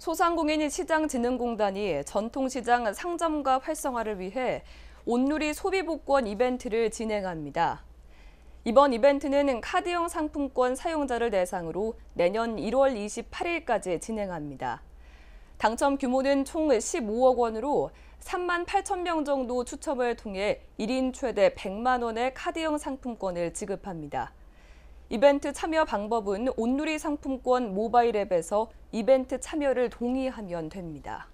소상공인 시장진흥공단이 전통시장 상점과 활성화를 위해 온누리 소비복권 이벤트를 진행합니다. 이번 이벤트는 카드형 상품권 사용자를 대상으로 내년 1월 28일까지 진행합니다. 당첨 규모는 총 15억 원으로 3만 8천 명 정도 추첨을 통해 1인 최대 100만 원의 카드형 상품권을 지급합니다. 이벤트 참여 방법은 온누리 상품권 모바일 앱에서 이벤트 참여를 동의하면 됩니다.